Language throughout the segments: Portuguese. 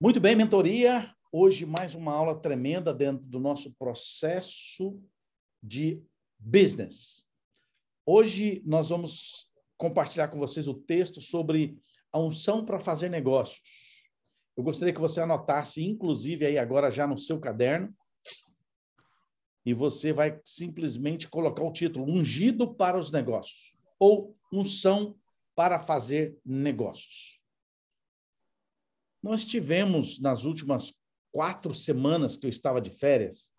Muito bem, mentoria. Hoje, mais uma aula tremenda dentro do nosso processo de business. Hoje, nós vamos compartilhar com vocês o texto sobre a unção para fazer negócios. Eu gostaria que você anotasse, inclusive, aí agora já no seu caderno. E você vai simplesmente colocar o título: Ungido para os Negócios ou Unção para Fazer Negócios. Nós tivemos, nas últimas quatro semanas que eu estava de férias,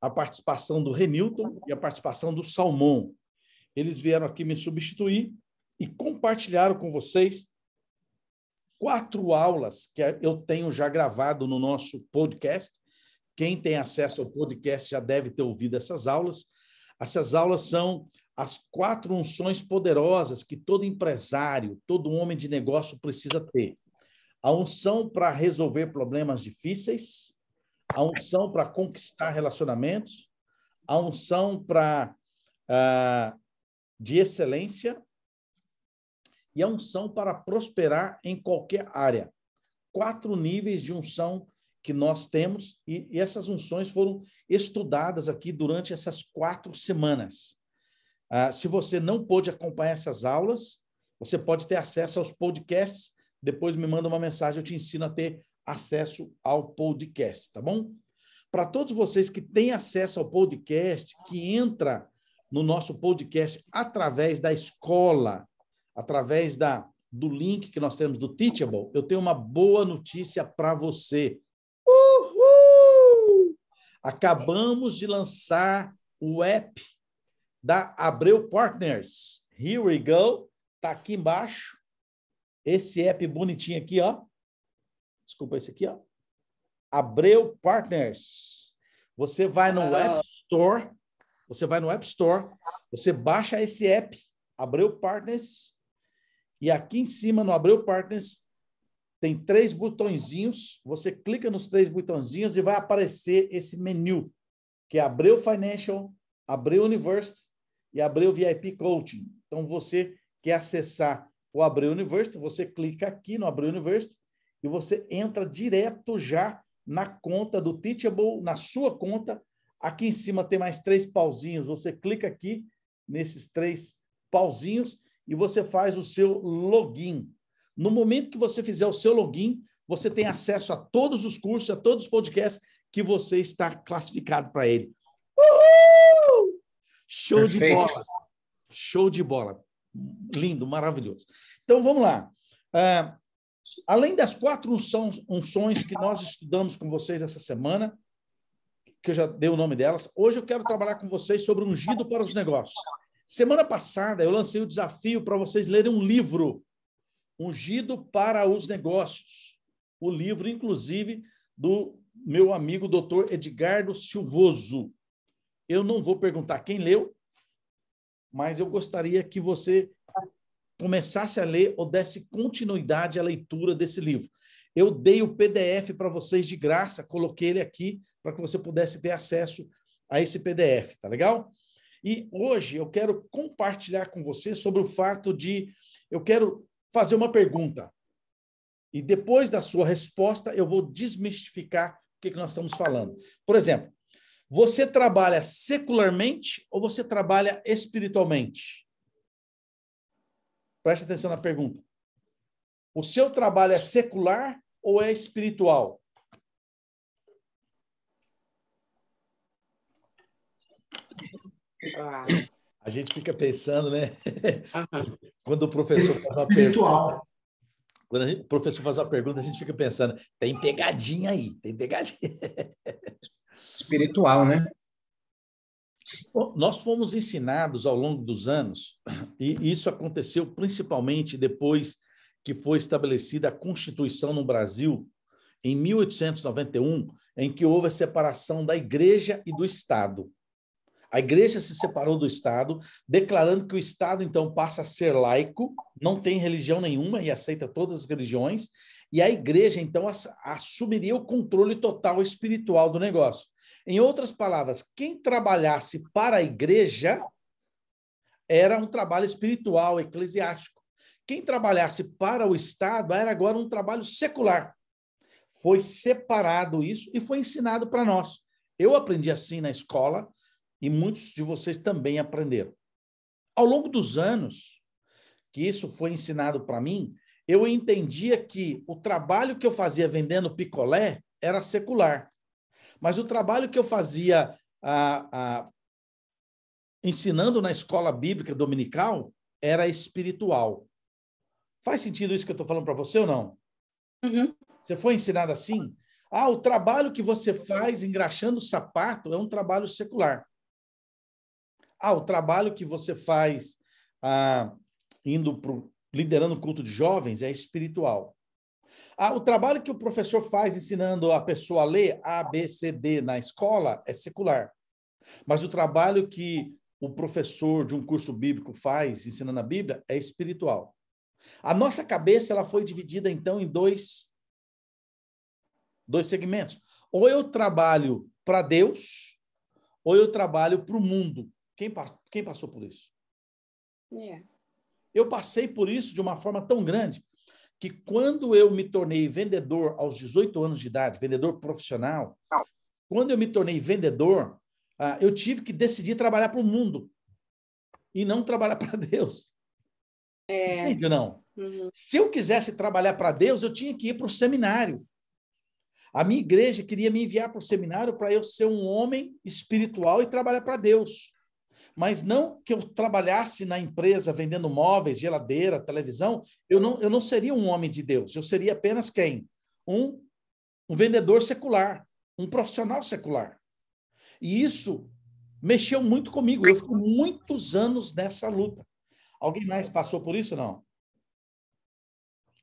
a participação do Renilton e a participação do Salmão. Eles vieram aqui me substituir e compartilharam com vocês quatro aulas que eu tenho já gravado no nosso podcast. Quem tem acesso ao podcast já deve ter ouvido essas aulas. Essas aulas são as quatro unções poderosas que todo empresário, todo homem de negócio precisa ter a unção para resolver problemas difíceis, a unção para conquistar relacionamentos, a unção para uh, ah, de excelência e a unção para prosperar em qualquer área. Quatro níveis de unção que nós temos e, e essas unções foram estudadas aqui durante essas quatro semanas. Uh, se você não pôde acompanhar essas aulas, você pode ter acesso aos podcasts depois me manda uma mensagem, eu te ensino a ter acesso ao podcast, tá bom? Para todos vocês que têm acesso ao podcast, que entra no nosso podcast através da escola, através da do link que nós temos do Teachable, eu tenho uma boa notícia para você. Uhul! Acabamos de lançar o app da Abreu Partners. Here we go. Tá aqui embaixo. Esse app bonitinho aqui, ó. Desculpa, esse aqui, ó. Abreu Partners. Você vai no ah. App Store, você vai no App Store, você baixa esse app, Abreu Partners, e aqui em cima no Abreu Partners tem três botõezinhos, você clica nos três botõezinhos e vai aparecer esse menu, que é Abreu Financial, Abreu University e Abreu VIP Coaching. Então, você quer acessar o Abrir University, você clica aqui no Abrir University e você entra direto já na conta do Teachable, na sua conta. Aqui em cima tem mais três pauzinhos, você clica aqui nesses três pauzinhos e você faz o seu login. No momento que você fizer o seu login, você tem acesso a todos os cursos, a todos os podcasts que você está classificado para ele. Uhul! Show Perfeito. de bola! Show de bola! lindo, maravilhoso. Então vamos lá. É, além das quatro unções, unções que nós estudamos com vocês essa semana, que eu já dei o nome delas, hoje eu quero trabalhar com vocês sobre ungido para os negócios. Semana passada eu lancei o desafio para vocês lerem um livro, Ungido para os Negócios. O livro, inclusive, do meu amigo doutor Edgardo Silvoso. Eu não vou perguntar quem leu, mas eu gostaria que você começasse a ler ou desse continuidade à leitura desse livro. Eu dei o PDF para vocês de graça, coloquei ele aqui para que você pudesse ter acesso a esse PDF, tá legal? E hoje eu quero compartilhar com você sobre o fato de eu quero fazer uma pergunta. E depois da sua resposta, eu vou desmistificar o que, que nós estamos falando. Por exemplo, você trabalha secularmente ou você trabalha espiritualmente? Preste atenção na pergunta. O seu trabalho é secular ou é espiritual? Ah. A gente fica pensando, né? Quando o professor faz uma pergunta. Quando gente, o professor faz uma pergunta, a gente fica pensando, tem pegadinha aí, tem pegadinha espiritual, né? Nós fomos ensinados ao longo dos anos, e isso aconteceu principalmente depois que foi estabelecida a Constituição no Brasil, em 1891, em que houve a separação da Igreja e do Estado. A Igreja se separou do Estado, declarando que o Estado, então, passa a ser laico, não tem religião nenhuma e aceita todas as religiões, e a Igreja, então, assumiria o controle total espiritual do negócio. Em outras palavras, quem trabalhasse para a igreja era um trabalho espiritual, eclesiástico. Quem trabalhasse para o Estado era agora um trabalho secular. Foi separado isso e foi ensinado para nós. Eu aprendi assim na escola e muitos de vocês também aprenderam. Ao longo dos anos que isso foi ensinado para mim, eu entendia que o trabalho que eu fazia vendendo picolé era secular. Mas o trabalho que eu fazia a, a, ensinando na escola bíblica dominical era espiritual. Faz sentido isso que eu estou falando para você ou não? Uhum. Você foi ensinado assim? Ah, o trabalho que você faz engraxando o sapato é um trabalho secular. Ah, o trabalho que você faz ah, indo pro, liderando o culto de jovens é espiritual. Ah, o trabalho que o professor faz ensinando a pessoa a ler A, B, C, D na escola é secular. Mas o trabalho que o professor de um curso bíblico faz ensinando a Bíblia é espiritual. A nossa cabeça ela foi dividida então em dois dois segmentos. Ou eu trabalho para Deus, ou eu trabalho para o mundo. Quem, quem passou por isso? Yeah. É. Eu passei por isso de uma forma tão grande que quando eu me tornei vendedor aos 18 anos de idade, vendedor profissional, tá. quando eu me tornei vendedor, ah, eu tive que decidir trabalhar para o mundo e não trabalhar para Deus. É... Entende não? Uhum. Se eu quisesse trabalhar para Deus, eu tinha que ir para o seminário. A minha igreja queria me enviar para o seminário para eu ser um homem espiritual e trabalhar para Deus mas não que eu trabalhasse na empresa vendendo móveis, geladeira, televisão, eu não, eu não seria um homem de Deus, eu seria apenas quem? Um, um vendedor secular, um profissional secular. E isso mexeu muito comigo, eu fico muitos anos nessa luta. Alguém mais passou por isso não?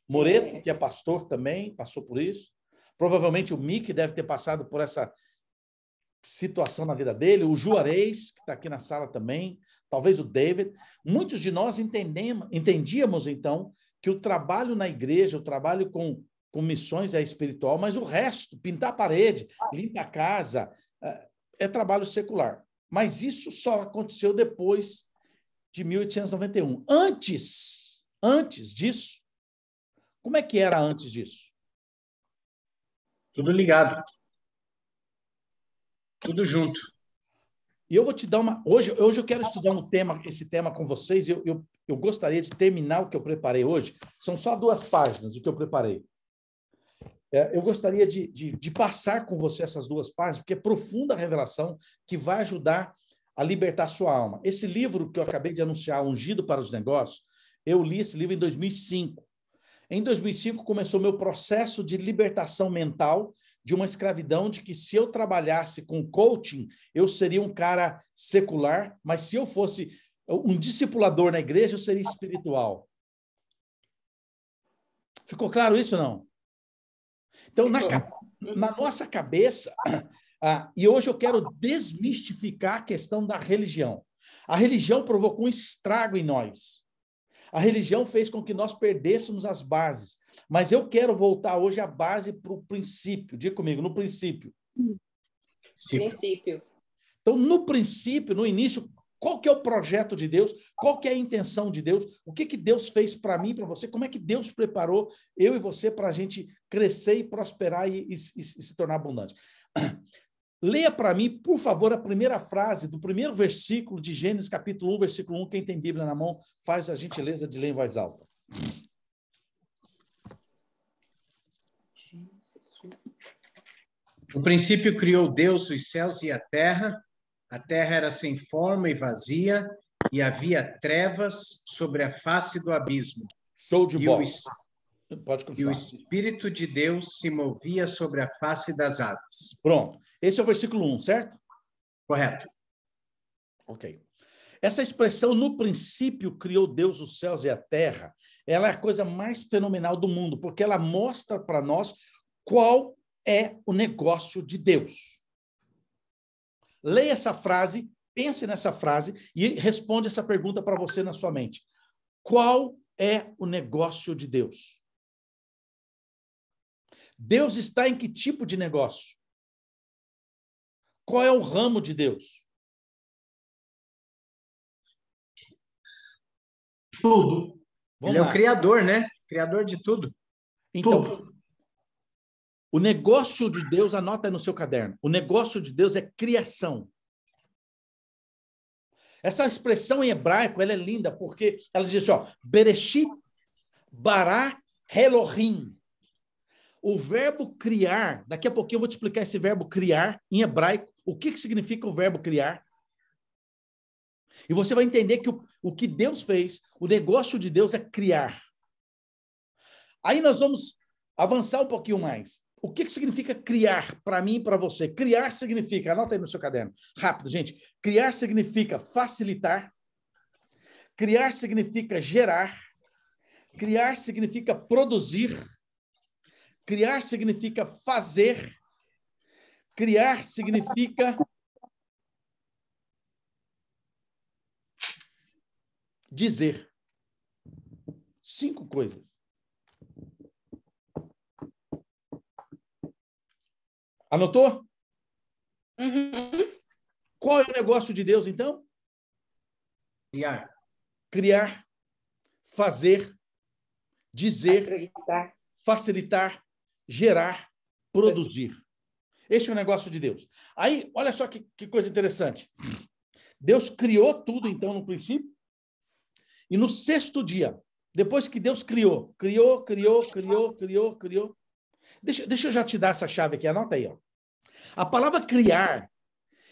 Moreto, que é pastor também, passou por isso. Provavelmente o Mick deve ter passado por essa situação na vida dele, o Juarez, que está aqui na sala também, talvez o David. Muitos de nós entendemos, entendíamos, então, que o trabalho na igreja, o trabalho com, com missões é espiritual, mas o resto, pintar a parede, ah. limpar a casa, é, é trabalho secular. Mas isso só aconteceu depois de 1891. Antes, antes disso, como é que era antes disso? Tudo ligado. Tudo junto. E eu vou te dar uma. Hoje, hoje eu quero estudar um tema, esse tema com vocês. Eu, eu, eu gostaria de terminar o que eu preparei hoje. São só duas páginas o que eu preparei. É, eu gostaria de, de, de, passar com você essas duas páginas, porque é profunda revelação que vai ajudar a libertar sua alma. Esse livro que eu acabei de anunciar, Ungido para os Negócios, eu li esse livro em 2005. Em 2005 começou meu processo de libertação mental de uma escravidão de que se eu trabalhasse com coaching, eu seria um cara secular, mas se eu fosse um discipulador na igreja, eu seria espiritual. Ficou claro isso não? Então, na, na nossa cabeça, ah, e hoje eu quero desmistificar a questão da religião. A religião provocou um estrago em nós. A religião fez com que nós perdêssemos as bases. Mas eu quero voltar hoje à base para o princípio. Diga comigo, no hum. princípio. Princípio. Então, no princípio, no início, qual que é o projeto de Deus? Qual que é a intenção de Deus? O que, que Deus fez para mim, para você? Como é que Deus preparou eu e você para a gente crescer e prosperar e, e, e se tornar abundante? Leia para mim, por favor, a primeira frase do primeiro versículo de Gênesis, capítulo 1, versículo 1. Quem tem Bíblia na mão, faz a gentileza de ler em voz alta. No princípio criou Deus os céus e a terra. A terra era sem forma e vazia, e havia trevas sobre a face do abismo. Show de bola. Pode continuar. E o Espírito de Deus se movia sobre a face das águas. Pronto. Esse é o versículo 1, certo? Correto. Ok. Essa expressão, no princípio, criou Deus os céus e a terra, ela é a coisa mais fenomenal do mundo, porque ela mostra para nós qual é o negócio de Deus. Leia essa frase, pense nessa frase e responda essa pergunta para você na sua mente. Qual é o negócio de Deus? Deus está em que tipo de negócio? Qual é o ramo de Deus? Tudo. Vamos Ele lá. é o criador, né? Criador de tudo. Então, tudo. O negócio de Deus, anota no seu caderno, o negócio de Deus é criação. Essa expressão em hebraico, ela é linda, porque ela diz assim, ó, Bereshit bara Elohim. O verbo criar, daqui a pouquinho eu vou te explicar esse verbo criar em hebraico, o que, que significa o verbo criar. E você vai entender que o, o que Deus fez, o negócio de Deus é criar. Aí nós vamos avançar um pouquinho mais. O que, que significa criar para mim e para você? Criar significa, anota aí no seu caderno, rápido, gente. Criar significa facilitar, criar significa gerar, criar significa produzir, criar significa fazer, criar significa dizer. Cinco coisas. Anotou? Uhum. Qual é o negócio de Deus, então? Criar. Criar, fazer, dizer, facilitar, facilitar gerar, produzir. Este é o negócio de Deus. Aí, olha só que, que coisa interessante. Deus criou tudo, então, no princípio. E no sexto dia, depois que Deus criou, criou, criou, criou, criou, criou, Deixa, deixa eu já te dar essa chave aqui, anota aí. Ó. A palavra criar,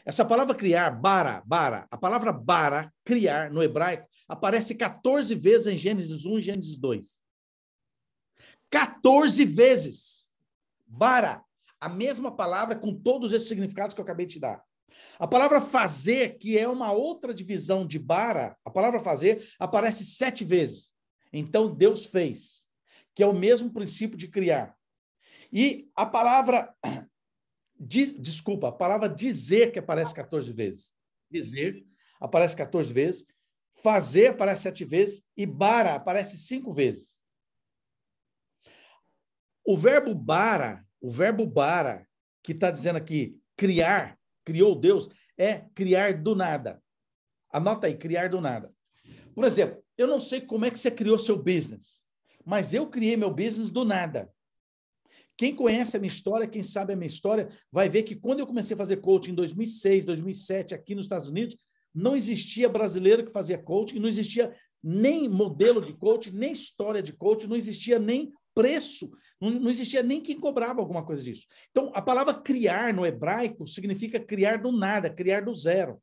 essa palavra criar, bara, bara, a palavra bara, criar, no hebraico, aparece 14 vezes em Gênesis 1 e Gênesis 2. 14 vezes. Bara, a mesma palavra com todos esses significados que eu acabei de te dar. A palavra fazer, que é uma outra divisão de bara, a palavra fazer aparece sete vezes. Então Deus fez, que é o mesmo princípio de criar. E a palavra. De, desculpa, a palavra dizer que aparece 14 vezes. Dizer aparece 14 vezes. Fazer aparece 7 vezes. E bara aparece 5 vezes. O verbo bara, o verbo bara, que está dizendo aqui, criar, criou Deus, é criar do nada. Anota aí, criar do nada. Por exemplo, eu não sei como é que você criou seu business, mas eu criei meu business do nada. Quem conhece a minha história, quem sabe a minha história, vai ver que quando eu comecei a fazer coaching em 2006, 2007, aqui nos Estados Unidos, não existia brasileiro que fazia coaching, não existia nem modelo de coaching, nem história de coaching, não existia nem preço, não, não, existia nem quem cobrava alguma coisa disso. Então, a palavra criar no hebraico significa criar do nada, criar do zero.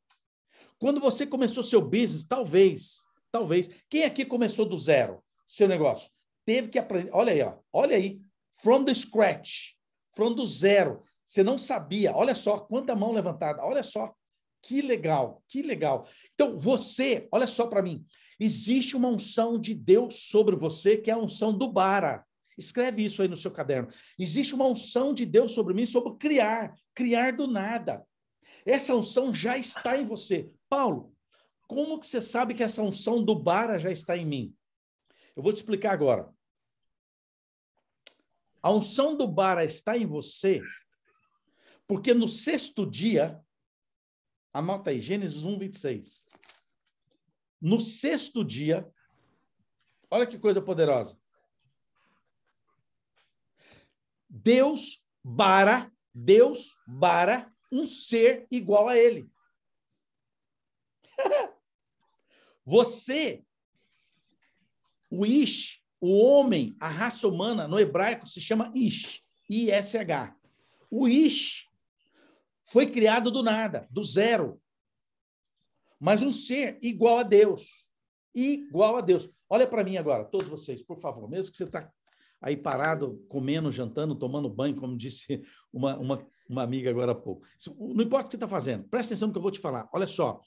Quando você começou seu business, talvez, talvez, quem aqui começou do zero seu negócio? Teve que aprender, olha aí, ó, olha aí, from the scratch, from do zero. Você não sabia. Olha só quanta mão levantada. Olha só que legal, que legal. Então você, olha só para mim, existe uma unção de Deus sobre você que é a unção do bara. Escreve isso aí no seu caderno. Existe uma unção de Deus sobre mim sobre criar, criar do nada. Essa unção já está em você. Paulo, como que você sabe que essa unção do bara já está em mim? Eu vou te explicar agora. A unção do bara está em você, porque no sexto dia, anota aí, Gênesis 1, 26. No sexto dia, olha que coisa poderosa. Deus bara, Deus bara um ser igual a ele. Você, o Ish, o homem, a raça humana, no hebraico, se chama Ish, I-S-H. O Ish foi criado do nada, do zero. Mas um ser igual a Deus. Igual a Deus. Olha para mim agora, todos vocês, por favor, mesmo que você está aí parado, comendo, jantando, tomando banho, como disse uma, uma, uma amiga agora há pouco. Não importa o que você está fazendo, presta atenção no que eu vou te falar. Olha só.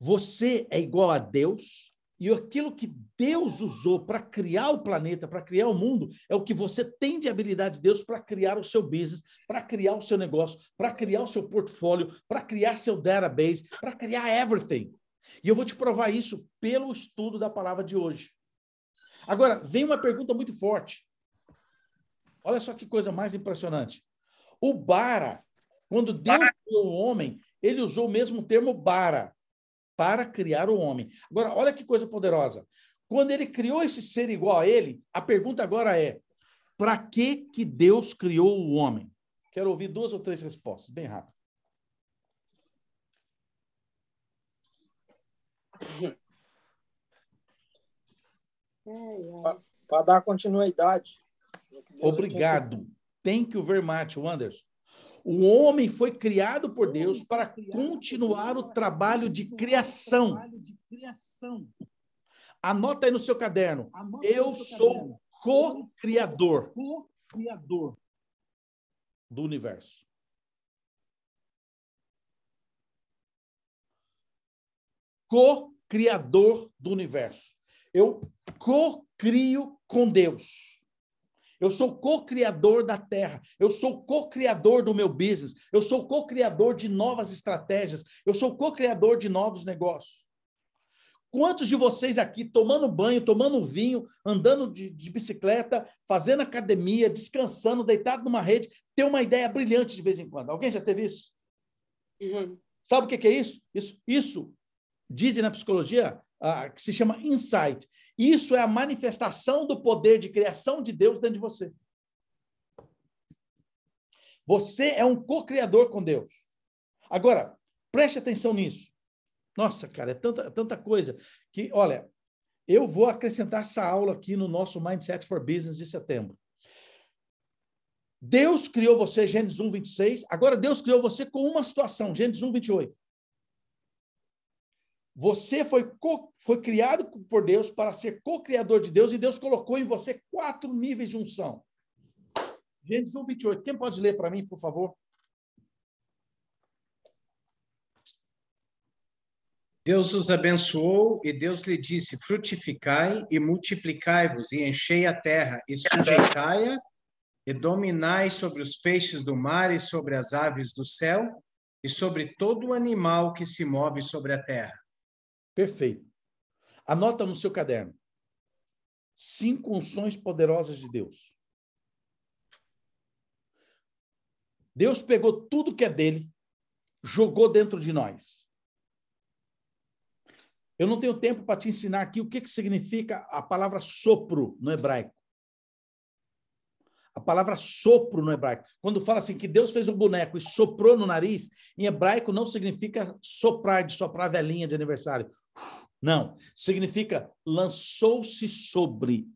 Você é igual a Deus e aquilo que Deus usou para criar o planeta, para criar o mundo, é o que você tem de habilidade de Deus para criar o seu business, para criar o seu negócio, para criar o seu portfólio, para criar seu database, para criar everything. E eu vou te provar isso pelo estudo da palavra de hoje. Agora, vem uma pergunta muito forte. Olha só que coisa mais impressionante. O bara, quando Deus criou o homem, ele usou o mesmo termo bara para criar o homem. Agora, olha que coisa poderosa. Quando ele criou esse ser igual a ele, a pergunta agora é: para que que Deus criou o homem? Quero ouvir duas ou três respostas, bem rápido. Para dar continuidade. Obrigado. Tem que o vermate, Anderson. O homem foi criado por Deus para continuar o trabalho de criação. Anota aí no seu caderno. Eu sou co-criador do universo. Co-criador do universo. Eu co-crio com Deus. Eu sou co-criador da terra, eu sou co-criador do meu business, eu sou co-criador de novas estratégias, eu sou co-criador de novos negócios. Quantos de vocês aqui tomando banho, tomando vinho, andando de, de bicicleta, fazendo academia, descansando, deitado numa rede, tem uma ideia brilhante de vez em quando? Alguém já teve isso? Uhum. Sabe o que, que é isso? isso? Isso dizem na psicologia que se chama insight. Isso é a manifestação do poder de criação de Deus dentro de você. Você é um co-criador com Deus. Agora, preste atenção nisso. Nossa, cara, é tanta, tanta coisa que, olha, eu vou acrescentar essa aula aqui no nosso Mindset for Business de setembro. Deus criou você, Gênesis 1, 26. Agora, Deus criou você com uma situação, Gênesis 1, 28. Você foi, co, foi criado por Deus para ser co-criador de Deus e Deus colocou em você quatro níveis de unção. Gênesis 1, 28. Quem pode ler para mim, por favor? Deus os abençoou e Deus lhe disse: frutificai e multiplicai-vos, e enchei a terra, e sujeitai-a, e dominai sobre os peixes do mar, e sobre as aves do céu, e sobre todo animal que se move sobre a terra. Perfeito. Anota no seu caderno. Cinco unções poderosas de Deus. Deus pegou tudo que é dele, jogou dentro de nós. Eu não tenho tempo para te ensinar aqui o que, que significa a palavra sopro no hebraico. A palavra sopro no hebraico. Quando fala assim que Deus fez um boneco e soprou no nariz, em hebraico não significa soprar, de soprar velhinha de aniversário. Não. Significa lançou-se sobre.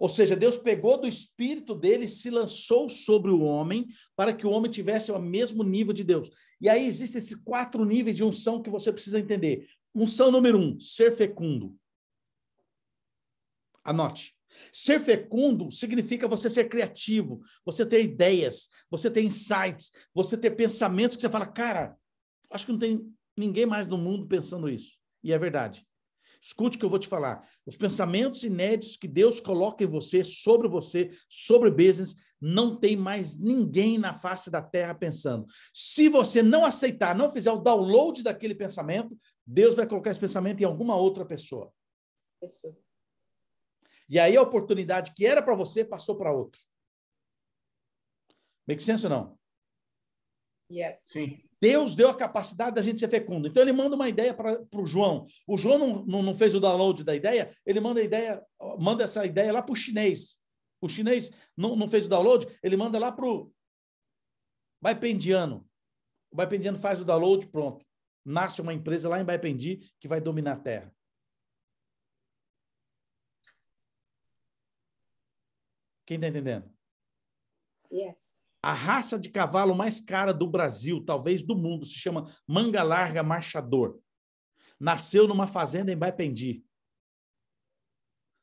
Ou seja, Deus pegou do espírito dele e se lançou sobre o homem para que o homem tivesse o mesmo nível de Deus. E aí existem esses quatro níveis de unção que você precisa entender. Unção número um, ser fecundo. Anote. Ser fecundo significa você ser criativo, você ter ideias, você ter insights, você ter pensamentos que você fala, cara, acho que não tem ninguém mais no mundo pensando isso. E é verdade. Escute o que eu vou te falar. Os pensamentos inéditos que Deus coloca em você, sobre você, sobre business, não tem mais ninguém na face da terra pensando. Se você não aceitar, não fizer o download daquele pensamento, Deus vai colocar esse pensamento em alguma outra pessoa. Isso. E aí a oportunidade que era para você passou para outro. Make sense ou não? Yes. Sim. Deus deu a capacidade da gente ser fecundo. Então ele manda uma ideia para o João. O João não, não, não, fez o download da ideia, ele manda a ideia, manda essa ideia lá para o chinês. O chinês não, não fez o download, ele manda lá para o Baipendiano. O Baipendiano faz o download, pronto. Nasce uma empresa lá em Baipendi que vai dominar a terra. Quem está entendendo? Yes. A raça de cavalo mais cara do Brasil, talvez do mundo, se chama Manga Larga Marchador. Nasceu numa fazenda em Baipendi.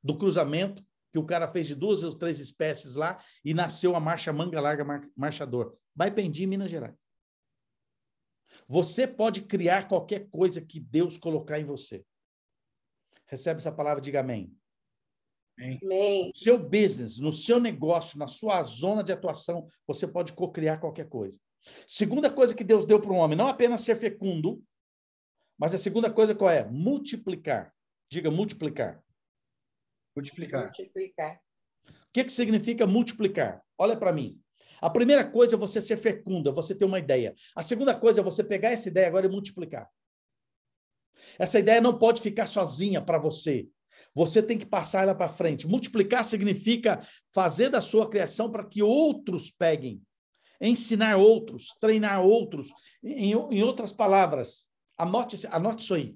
Do cruzamento que o cara fez de duas ou três espécies lá e nasceu a marcha Manga Larga Marchador. Baipendi, Minas Gerais. Você pode criar qualquer coisa que Deus colocar em você. Recebe essa palavra, diga amém. Amém. Seu business, no seu negócio, na sua zona de atuação, você pode co-criar qualquer coisa. Segunda coisa que Deus deu para o homem, não apenas ser fecundo, mas a segunda coisa qual é? Multiplicar. Diga multiplicar. Multiplicar. Multiplicar. O que, que significa multiplicar? Olha para mim. A primeira coisa é você ser fecunda, é você ter uma ideia. A segunda coisa é você pegar essa ideia agora e multiplicar. Essa ideia não pode ficar sozinha para você. Você tem que passar ela para frente. Multiplicar significa fazer da sua criação para que outros peguem, ensinar outros, treinar outros. Em, em outras palavras, anote, anote isso aí.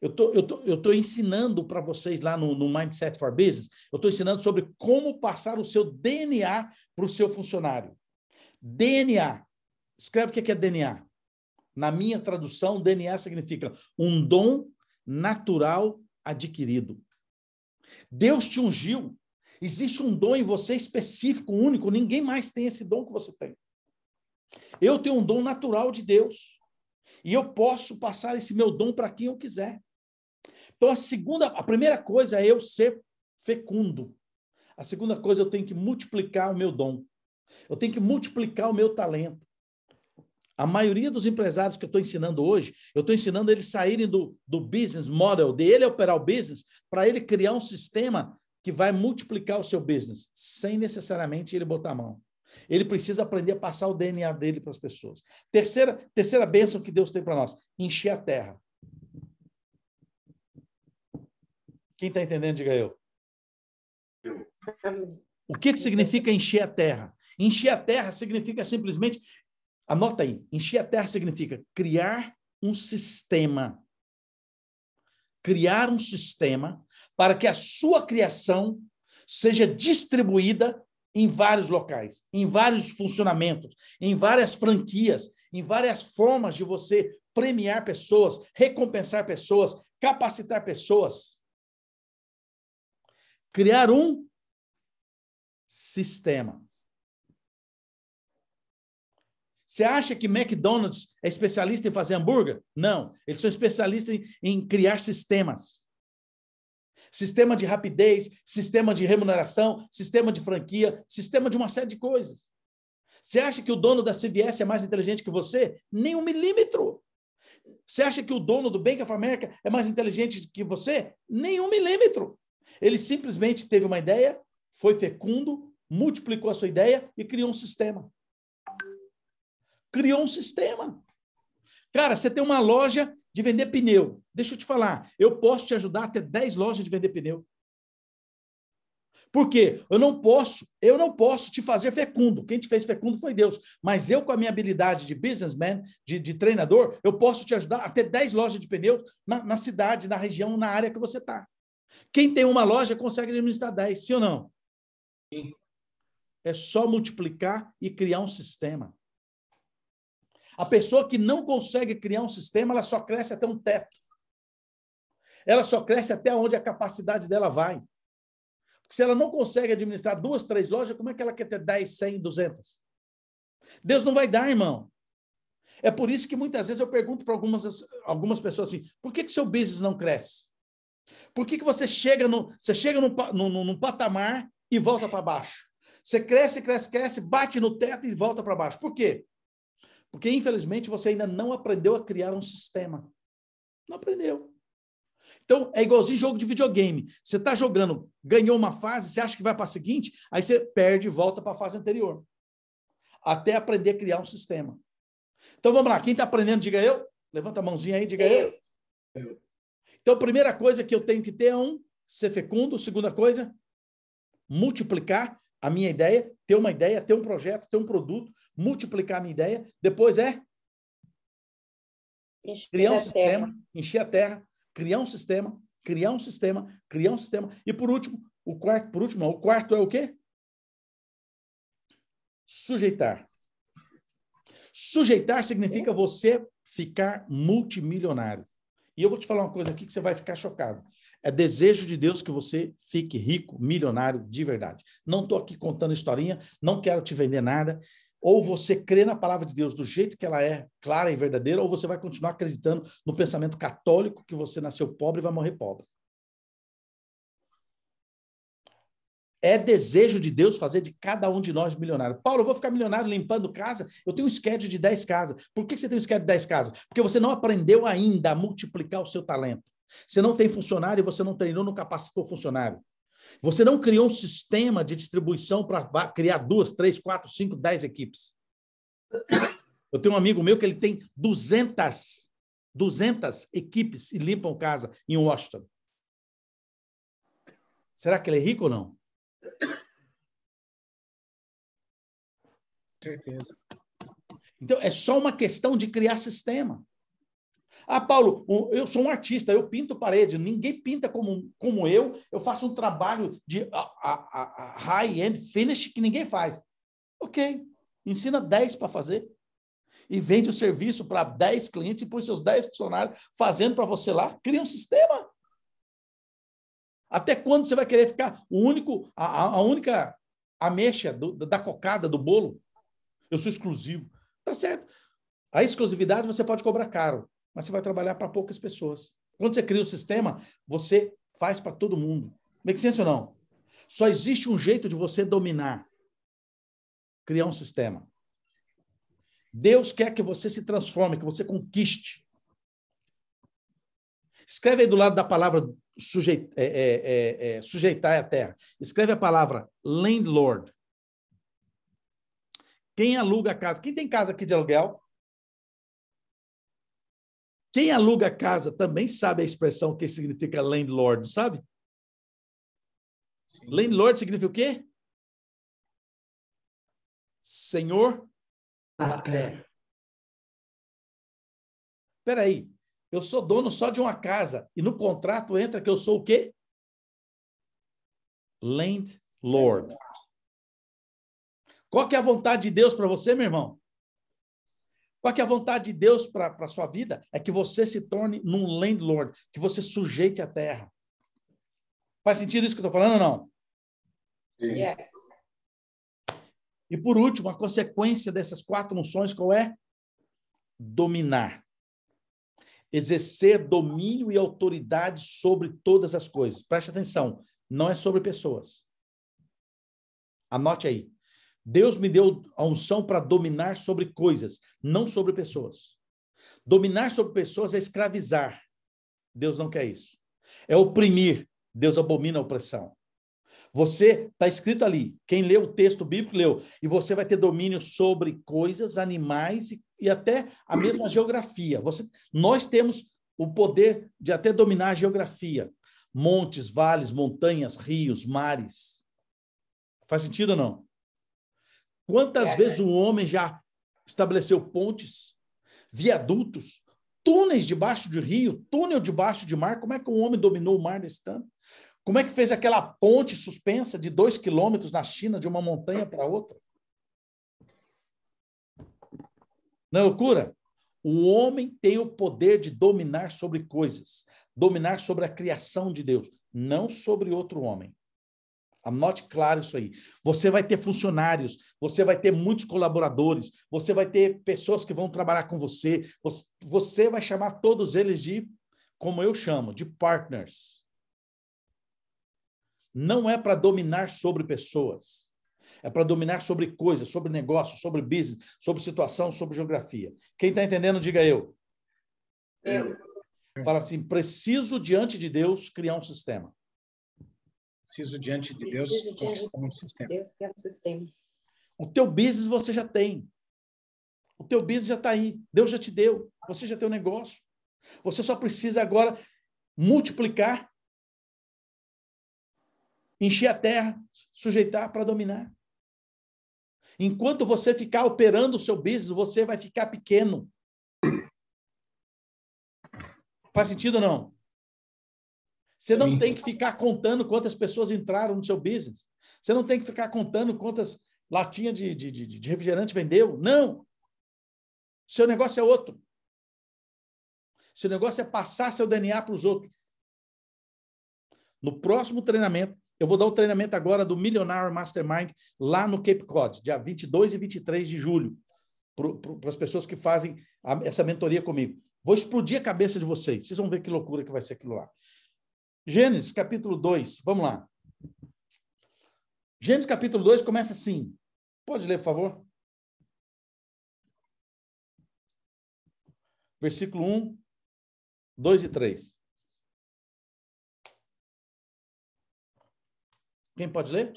Eu tô, eu tô, eu tô ensinando para vocês lá no, no, Mindset for Business, eu estou ensinando sobre como passar o seu DNA para o seu funcionário. DNA. Escreve o que é DNA. Na minha tradução, DNA significa um dom natural adquirido. Deus te ungiu. Existe um dom em você específico, único. Ninguém mais tem esse dom que você tem. Eu tenho um dom natural de Deus. E eu posso passar esse meu dom para quem eu quiser. Então, a segunda, a primeira coisa é eu ser fecundo. A segunda coisa, eu tenho que multiplicar o meu dom. Eu tenho que multiplicar o meu talento. A maioria dos empresários que eu estou ensinando hoje, eu estou ensinando eles saírem do, do business model, de ele operar o business, para ele criar um sistema que vai multiplicar o seu business, sem necessariamente ele botar a mão. Ele precisa aprender a passar o DNA dele para as pessoas. Terceira, terceira bênção que Deus tem para nós: encher a terra. Quem está entendendo, diga eu. O que, que significa encher a terra? Encher a terra significa simplesmente Anota aí, encher a terra significa criar um sistema. Criar um sistema para que a sua criação seja distribuída em vários locais, em vários funcionamentos, em várias franquias, em várias formas de você premiar pessoas, recompensar pessoas, capacitar pessoas. Criar um sistema. Você acha que McDonald's é especialista em fazer hambúrguer? Não. Eles são especialistas em, em criar sistemas. Sistema de rapidez, sistema de remuneração, sistema de franquia, sistema de uma série de coisas. Você acha que o dono da CVS é mais inteligente que você? Nem um milímetro. Você acha que o dono do Bank of America é mais inteligente que você? Nem um milímetro. Ele simplesmente teve uma ideia, foi fecundo, multiplicou a sua ideia e criou um sistema criou um sistema. Cara, você tem uma loja de vender pneu. Deixa eu te falar, eu posso te ajudar a ter 10 lojas de vender pneu. Por quê? Eu não posso, eu não posso te fazer fecundo. Quem te fez fecundo foi Deus. Mas eu, com a minha habilidade de businessman, de, de treinador, eu posso te ajudar a ter 10 lojas de pneu na, na cidade, na região, na área que você está. Quem tem uma loja consegue administrar 10, sim ou não? Sim. É só multiplicar e criar um sistema. A pessoa que não consegue criar um sistema, ela só cresce até um teto. Ela só cresce até onde a capacidade dela vai. Porque se ela não consegue administrar duas, três lojas, como é que ela quer ter 10, 100, 200? Deus não vai dar, irmão. É por isso que muitas vezes eu pergunto para algumas, algumas pessoas assim: por que, que seu business não cresce? Por que, que você chega, no, você chega num, no num patamar e volta para baixo? Você cresce, cresce, cresce, bate no teto e volta para baixo. Por quê? Porque, infelizmente, você ainda não aprendeu a criar um sistema. Não aprendeu. Então, é igualzinho jogo de videogame. Você está jogando, ganhou uma fase, você acha que vai para a seguinte, aí você perde e volta para a fase anterior. Até aprender a criar um sistema. Então, vamos lá. Quem está aprendendo, diga eu. Levanta a mãozinha aí, diga eu. eu. Então, a primeira coisa que eu tenho que ter é um ser fecundo. Segunda coisa, multiplicar a minha ideia, ter uma ideia, ter um projeto, ter um produto, multiplicar a minha ideia, depois é encher criar um sistema, terra. encher a terra, criar um sistema, criar um sistema, criar um sistema. E por último, o quarto, por último, o quarto é o quê? Sujeitar. Sujeitar significa você ficar multimilionário. E eu vou te falar uma coisa aqui que você vai ficar chocado. É desejo de Deus que você fique rico, milionário de verdade. Não estou aqui contando historinha, não quero te vender nada. Ou você crê na palavra de Deus do jeito que ela é, clara e verdadeira, ou você vai continuar acreditando no pensamento católico que você nasceu pobre e vai morrer pobre. É desejo de Deus fazer de cada um de nós milionário. Paulo, eu vou ficar milionário limpando casa? Eu tenho um schedule de 10 casas. Por que você tem um schedule de 10 casas? Porque você não aprendeu ainda a multiplicar o seu talento. Você não tem funcionário, e você não treinou, não capacitou funcionário. Você não criou um sistema de distribuição para criar duas, três, quatro, cinco, dez equipes. Eu tenho um amigo meu que ele tem 200, 200 equipes e limpam casa em Washington. Será que ele é rico ou não? Certeza. Então, é só uma questão de criar sistema. Ah, Paulo, eu sou um artista, eu pinto parede, ninguém pinta como, como eu, eu faço um trabalho de high-end finish que ninguém faz. Ok, ensina 10 para fazer e vende o serviço para 10 clientes e põe seus 10 funcionários fazendo para você lá, cria um sistema. Até quando você vai querer ficar o único, a, a única ameixa do, da cocada do bolo? Eu sou exclusivo. Tá certo. A exclusividade você pode cobrar caro mas você vai trabalhar para poucas pessoas. Quando você cria o um sistema, você faz para todo mundo. Make sense ou não? Só existe um jeito de você dominar. Criar um sistema. Deus quer que você se transforme, que você conquiste. Escreve aí do lado da palavra sujeitar, é, é, é, é, sujeitar a terra. Escreve a palavra landlord. Quem aluga a casa? Quem tem casa aqui de aluguel? Quem aluga casa também sabe a expressão que significa landlord, sabe? Sim. Landlord significa o quê? Senhor da terra. Espera aí. Eu sou dono só de uma casa e no contrato entra que eu sou o quê? Landlord. Qual que é a vontade de Deus para você, meu irmão? Só que a vontade de Deus para a sua vida é que você se torne num landlord, que você sujeite a terra. Faz sentido isso que eu estou falando ou não? Sim. Yes. E por último, a consequência dessas quatro noções qual é? Dominar. Exercer domínio e autoridade sobre todas as coisas. Preste atenção, não é sobre pessoas. Anote aí. Deus me deu a unção para dominar sobre coisas, não sobre pessoas. Dominar sobre pessoas é escravizar. Deus não quer isso. É oprimir. Deus abomina a opressão. Você está escrito ali. Quem leu o texto bíblico leu. E você vai ter domínio sobre coisas, animais e, e até a mesma geografia. Você, nós temos o poder de até dominar a geografia. Montes, vales, montanhas, rios, mares. Faz sentido ou não? Quantas é, vezes é. Né? o homem já estabeleceu pontes, viadutos, túneis debaixo de rio, túnel debaixo de mar? Como é que o homem dominou o mar nesse tanto? Como é que fez aquela ponte suspensa de dois quilômetros na China, de uma montanha para outra? Não é loucura? O homem tem o poder de dominar sobre coisas, dominar sobre a criação de Deus, não sobre outro homem. Anote claro isso aí. Você vai ter funcionários, você vai ter muitos colaboradores, você vai ter pessoas que vão trabalhar com você, você vai chamar todos eles de, como eu chamo, de partners. Não é para dominar sobre pessoas. É para dominar sobre coisas, sobre negócio, sobre business, sobre situação, sobre geografia. Quem está entendendo, diga eu. Eu. Fala assim: preciso, diante de Deus, criar um sistema. Preciso diante de Deus Preciso conquistar um sistema. Deus quer um é sistema. O teu business você já tem. O teu business já está aí. Deus já te deu. Você já tem o um negócio. Você só precisa agora multiplicar, encher a terra, sujeitar para dominar. Enquanto você ficar operando o seu business, você vai ficar pequeno. Faz sentido ou não? Você não tem que ficar contando quantas pessoas entraram no seu business. Você não tem que ficar contando quantas latinhas de, de, de, de refrigerante vendeu. Não! Seu negócio é outro. Seu negócio é passar seu DNA para os outros. No próximo treinamento, eu vou dar o treinamento agora do Milionário Mastermind lá no Cape Cod, dia 22 e 23 de julho, para as pessoas que fazem a, essa mentoria comigo. Vou explodir a cabeça de vocês. Vocês vão ver que loucura que vai ser aquilo lá. Gênesis capítulo 2, vamos lá. Gênesis capítulo 2 começa assim. Pode ler, por favor? Versículo 1, 2 e 3. Quem pode ler?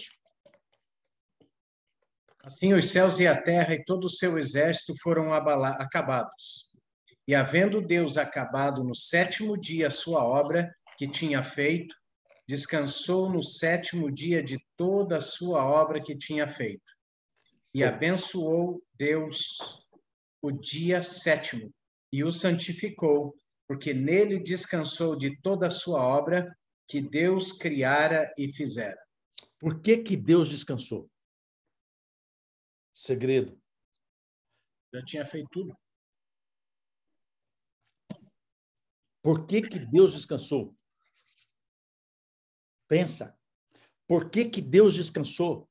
Assim os céus e a terra e todo o seu exército foram acabados. E havendo Deus acabado no sétimo dia a sua obra, que tinha feito, descansou no sétimo dia de toda a sua obra que tinha feito. E abençoou Deus o dia sétimo e o santificou, porque nele descansou de toda a sua obra que Deus criara e fizera. Por que que Deus descansou? Segredo. Já tinha feito tudo. Por que que Deus descansou? Pensa. Por que, que Deus descansou?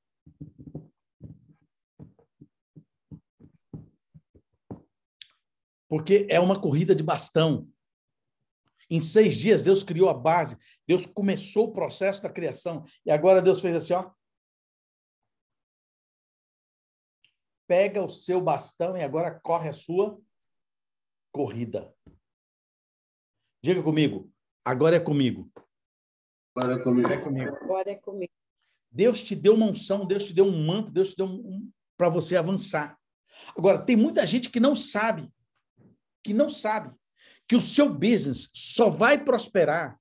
Porque é uma corrida de bastão. Em seis dias, Deus criou a base. Deus começou o processo da criação. E agora Deus fez assim, ó. Pega o seu bastão e agora corre a sua corrida. Diga comigo. Agora é comigo. Agora é comigo. é comigo. Agora é comigo. Deus te deu uma unção, Deus te deu um manto, Deus te deu um, um para você avançar. Agora, tem muita gente que não sabe, que não sabe que o seu business só vai prosperar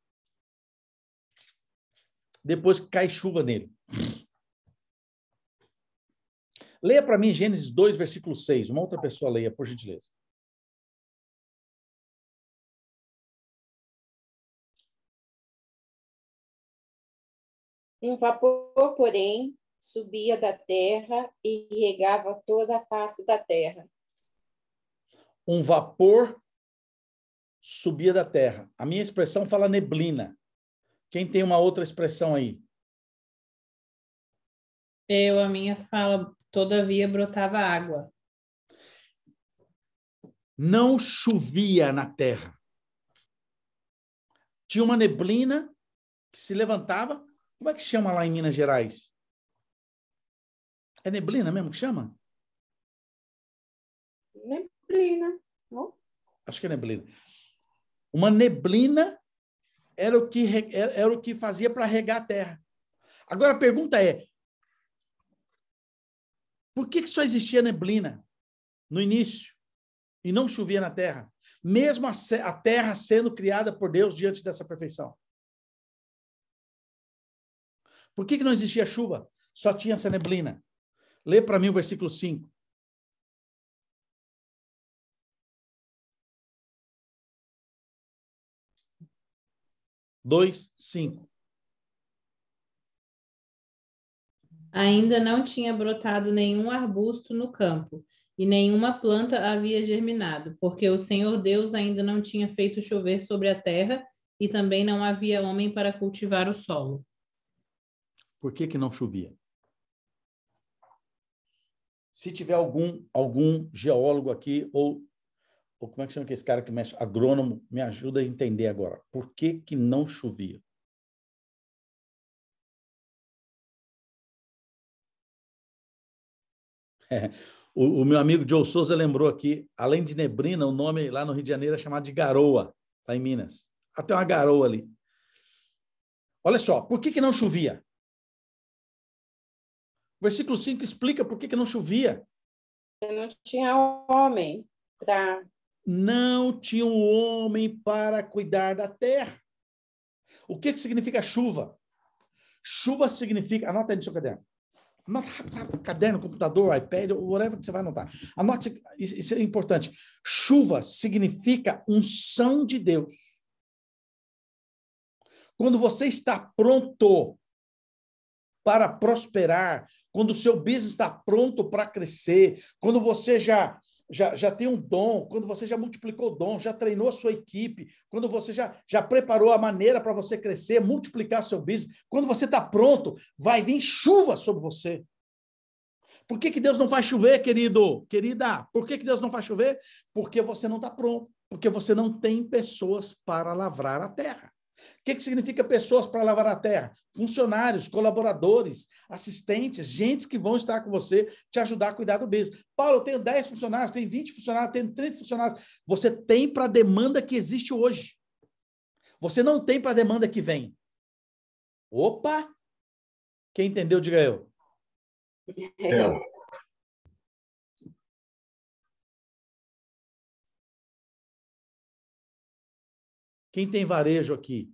depois que cai chuva nele. Leia para mim Gênesis 2, versículo 6. Uma outra pessoa leia, por gentileza. Um vapor, porém, subia da terra e regava toda a face da terra. Um vapor subia da terra. A minha expressão fala neblina. Quem tem uma outra expressão aí? Eu, a minha fala, todavia brotava água. Não chovia na terra. Tinha uma neblina que se levantava como é que chama lá em Minas Gerais? É neblina mesmo que chama? Neblina. Não? Acho que é neblina. Uma neblina era o que, era o que fazia para regar a terra. Agora a pergunta é: por que, que só existia neblina no início e não chovia na terra? Mesmo a, a terra sendo criada por Deus diante dessa perfeição. Por que, que não existia chuva? Só tinha essa neblina. Lê para mim o versículo 5. Dois, cinco. Ainda não tinha brotado nenhum arbusto no campo, e nenhuma planta havia germinado, porque o Senhor Deus ainda não tinha feito chover sobre a terra, e também não havia homem para cultivar o solo. Por que, que não chovia? Se tiver algum algum geólogo aqui ou, ou como é que chama esse cara que mexe agrônomo me ajuda a entender agora. Por que que não chovia? É. O, o, meu amigo Joe Souza lembrou aqui, além de nebrina, o nome lá no Rio de Janeiro é chamado de garoa, lá em Minas. Até uma garoa ali. Olha só, por que, que não chovia? O versículo 5 explica por que, que não chovia. Não tinha homem para. Não tinha um homem para cuidar da terra. O que, que significa chuva? Chuva significa. Anota aí no seu caderno. Anota rápido, caderno, computador, iPad, whatever que você vai anotar. Anote, isso é importante. Chuva significa unção de Deus. Quando você está pronto para prosperar, quando o seu business está pronto para crescer, quando você já já, já tem um dom, quando você já multiplicou o dom, já treinou a sua equipe, quando você já, já preparou a maneira para você crescer, multiplicar seu business, quando você está pronto, vai vir chuva sobre você. Por que, que Deus não faz chover, querido? Querida, por que, que Deus não faz chover? Porque você não está pronto, porque você não tem pessoas para lavrar a terra. O que, que significa pessoas para lavar a terra? Funcionários, colaboradores, assistentes, gente que vão estar com você, te ajudar a cuidar do business. Paulo, eu tenho 10 funcionários, tenho 20 funcionários, tenho 30 funcionários. Você tem para a demanda que existe hoje. Você não tem para a demanda que vem. Opa! Quem entendeu, diga eu. É. Quem tem varejo aqui?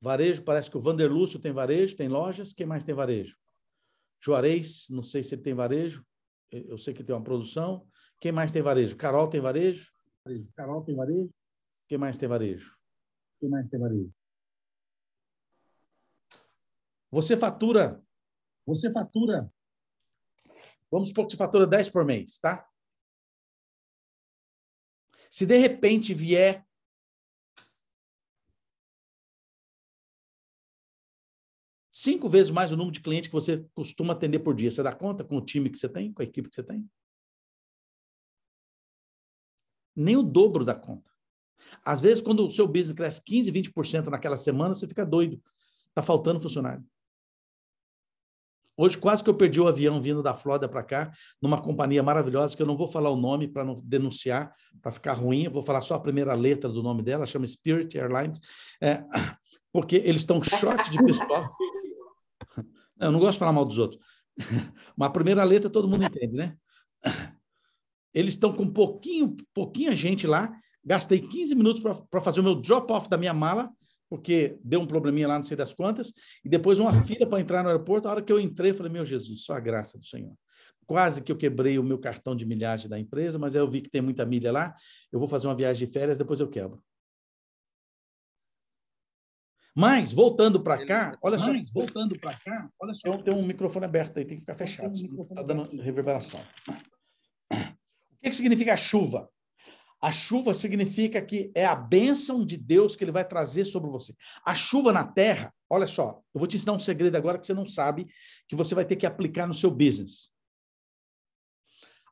Varejo, parece que o Vanderlúcio tem varejo, tem lojas. Quem mais tem varejo? Juarez, não sei se ele tem varejo. Eu sei que tem uma produção. Quem mais tem varejo? Carol tem varejo? Carol tem varejo? Quem mais tem varejo? Quem mais tem varejo? Você fatura. Você fatura. Vamos supor que você fatura 10 por mês, tá? Se de repente vier cinco vezes mais o número de clientes que você costuma atender por dia. Você dá conta com o time que você tem, com a equipe que você tem? Nem o dobro da conta. Às vezes, quando o seu business cresce 15, 20% naquela semana, você fica doido. Está faltando funcionário. Hoje quase que eu perdi o avião vindo da Flórida para cá, numa companhia maravilhosa, que eu não vou falar o nome para não denunciar, para ficar ruim, eu vou falar só a primeira letra do nome dela, chama Spirit Airlines, é, porque eles estão short de pessoal. eu não gosto de falar mal dos outros. Mas a primeira letra todo mundo entende, né? Eles estão com pouquinho, pouquinha gente lá. Gastei 15 minutos para fazer o meu drop-off da minha mala, porque deu um probleminha lá, não sei das quantas. E depois uma fila para entrar no aeroporto. A hora que eu entrei, eu falei: Meu Jesus, só a graça do Senhor. Quase que eu quebrei o meu cartão de milhagem da empresa, mas aí eu vi que tem muita milha lá. Eu vou fazer uma viagem de férias, depois eu quebro. Mas, voltando para cá, olha só. Mas, voltando para cá, olha só. um microfone aberto aí, tem que ficar fechado. Está dando reverberação. O que, que significa a chuva? A chuva significa que é a bênção de Deus que ele vai trazer sobre você. A chuva na terra, olha só, eu vou te ensinar um segredo agora que você não sabe, que você vai ter que aplicar no seu business.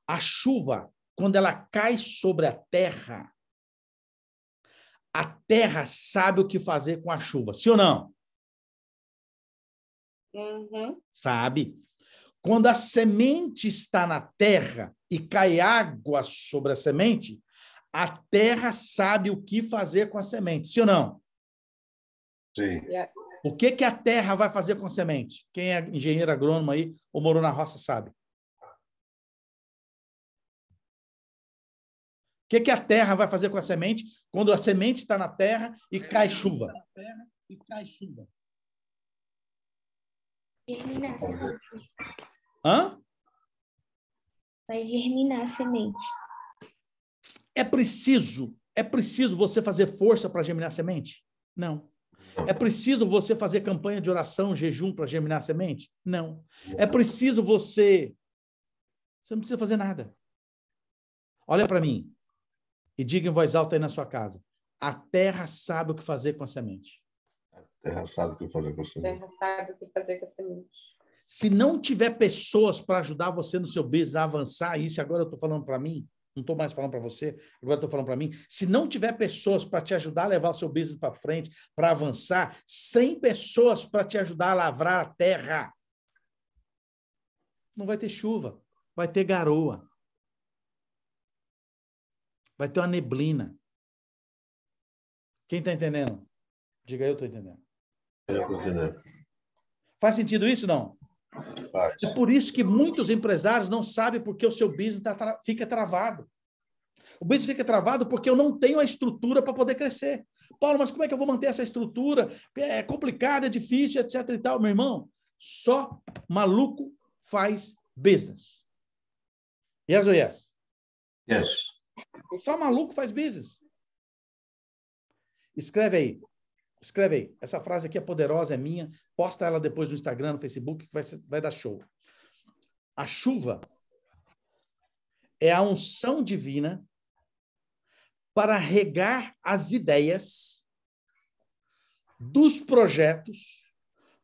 A chuva, quando ela cai sobre a terra, a terra sabe o que fazer com a chuva, sim ou não? Uhum. Sabe? Quando a semente está na terra e cai água sobre a semente, a terra sabe o que fazer com a semente, sim ou não? Sim. Yes. O que, que a terra vai fazer com a semente? Quem é engenheiro agrônomo aí ou morou na roça sabe. que, que a terra vai fazer com a semente quando a semente está na terra e é, cai chuva? Terra E cai chuva. semente. Hã? Vai germinar a semente. É preciso, é preciso você fazer força para germinar a semente? Não. É preciso você fazer campanha de oração, jejum para germinar a semente? Não. É preciso você. Você não precisa fazer nada. Olha para mim. E diga em voz alta aí na sua casa: a terra sabe o que fazer com a semente. A terra sabe o que fazer com a semente. A terra sabe o que fazer com a semente. Se não tiver pessoas para ajudar você no seu business a avançar, isso agora eu estou falando para mim, não estou mais falando para você, agora estou falando para mim. Se não tiver pessoas para te ajudar a levar o seu business para frente, para avançar, sem pessoas para te ajudar a lavrar a terra, não vai ter chuva, vai ter garoa. Vai ter uma neblina. Quem está entendendo? Diga, eu estou entendendo. Eu estou entendendo. Faz sentido isso, não? Faz. É por isso que muitos empresários não sabem porque o seu business tá, fica travado. O business fica travado porque eu não tenho a estrutura para poder crescer. Paulo, mas como é que eu vou manter essa estrutura? É complicado, é difícil, etc e tal. Meu irmão, só maluco faz business. Yes ou yes? Yes. Só maluco faz business. Escreve aí. Escreve aí. Essa frase aqui é poderosa, é minha. Posta ela depois no Instagram, no Facebook, que vai, vai dar show. A chuva é a unção divina para regar as ideias dos projetos